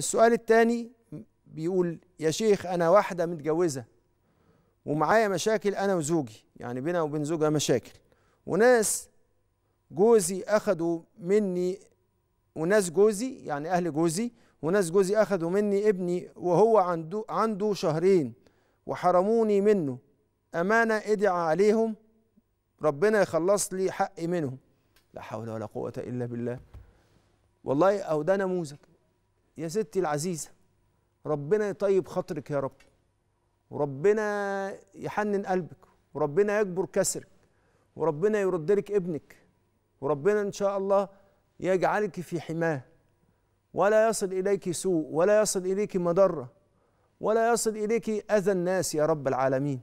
السؤال الثاني بيقول يا شيخ انا واحده متجوزه ومعايا مشاكل انا وزوجي يعني بينا وبين زوجها مشاكل وناس جوزي اخدوا مني وناس جوزي يعني اهل جوزي وناس جوزي اخدوا مني ابني وهو عنده عنده شهرين وحرموني منه امانه ادعى عليهم ربنا يخلص لي حقي منهم لا حول ولا قوه الا بالله والله او ده نموذج يا ستي العزيزة ربنا يطيب خاطرك يا رب وربنا يحنن قلبك وربنا يجبر كسرك وربنا يرد لك ابنك وربنا إن شاء الله يجعلك في حماه ولا يصل إليك سوء ولا يصل إليك مضرة ولا يصل إليك أذى الناس يا رب العالمين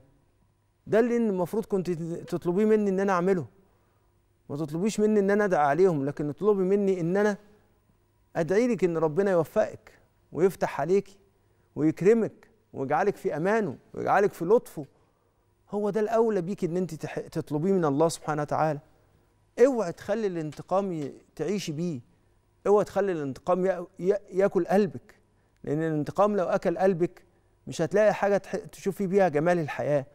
ده اللي المفروض كنت تطلبيه مني إن أنا أعمله ما تطلبيش مني إن أنا أدعي عليهم لكن اطلبي مني إن أنا أدعي لك إن ربنا يوفقك ويفتح عليك ويكرمك ويجعلك في أمانه ويجعلك في لطفه هو ده الأولى بيك إن أنت تطلبيه من الله سبحانه وتعالى اوعى تخلي الانتقام تعيشي بيه اوعى تخلي الانتقام ياكل قلبك لأن الانتقام لو أكل قلبك مش هتلاقي حاجة تشوفي بيها جمال الحياة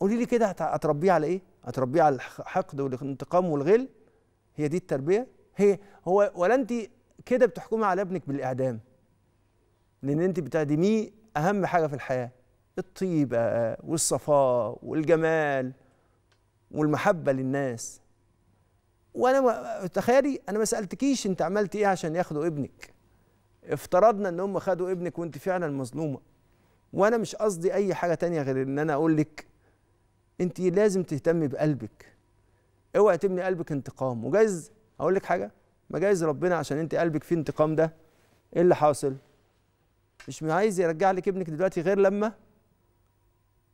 قولي لي كده هتربيه على إيه؟ هتربيه على الحقد والانتقام والغل هي دي التربية؟ هي هو ولا أنت كده بتحكمي على ابنك بالاعدام لان انت بتعدميه اهم حاجه في الحياه الطيبه والصفاء والجمال والمحبه للناس وانا تخيلي انا ما سالتكيش انت عملت ايه عشان ياخدوا ابنك افترضنا ان هم خدوا ابنك وانت فعلا مظلومه وانا مش قصدي اي حاجه تانية غير ان انا اقول لك انت لازم تهتمي بقلبك اوعي تبني قلبك انتقام وجايز اقول لك حاجه ما جايز ربنا عشان انت قلبك فيه انتقام ده ايه اللي حاصل مش عايز يرجع لك ابنك دلوقتي غير لما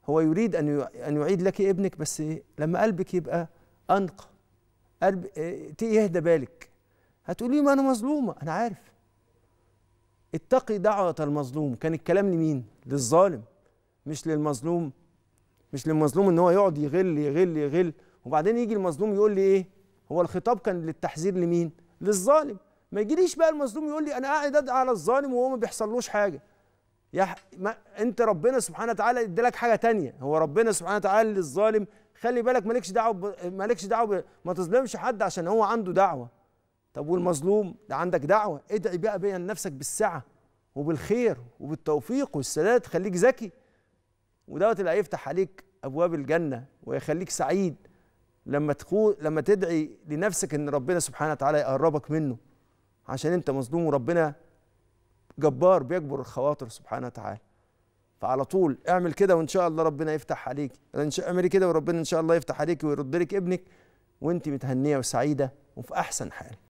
هو يريد ان ان يعيد لك ابنك بس لما قلبك يبقى انقى قلب آه، يهدى بالك هتقولي ما انا مظلومه انا عارف اتقي دعوه المظلوم كان الكلام لمين للظالم مش للمظلوم مش للمظلوم ان هو يقعد يغل يغل يغل وبعدين يجي المظلوم يقول لي ايه هو الخطاب كان للتحذير لمين للظالم ما يجيليش بقى المظلوم يقول لي انا قاعد ادعي على الظالم وهو ما بيحصلوش حاجه يا ح... ما... انت ربنا سبحانه وتعالى ادالك حاجه تانية هو ربنا سبحانه وتعالى للظالم خلي بالك مالكش دعوه ب... مالكش دعوه ب... ما تظلمش حد عشان هو عنده دعوه طب والمظلوم ده عندك دعوه ادعي بقى بين نفسك بالسعه وبالخير وبالتوفيق والسداد خليك ذكي ودوت اللي هيفتح عليك ابواب الجنه ويخليك سعيد لما تقول لما تدعي لنفسك ان ربنا سبحانه وتعالى يقربك منه عشان انت مظلوم وربنا جبار بيجبر الخواطر سبحانه وتعالى فعلى طول اعمل كده وان شاء الله ربنا يفتح عليك اعملي كده وربنا ان شاء الله يفتح عليك ويرد لك ابنك وانت متهنيه وسعيده وفي احسن حال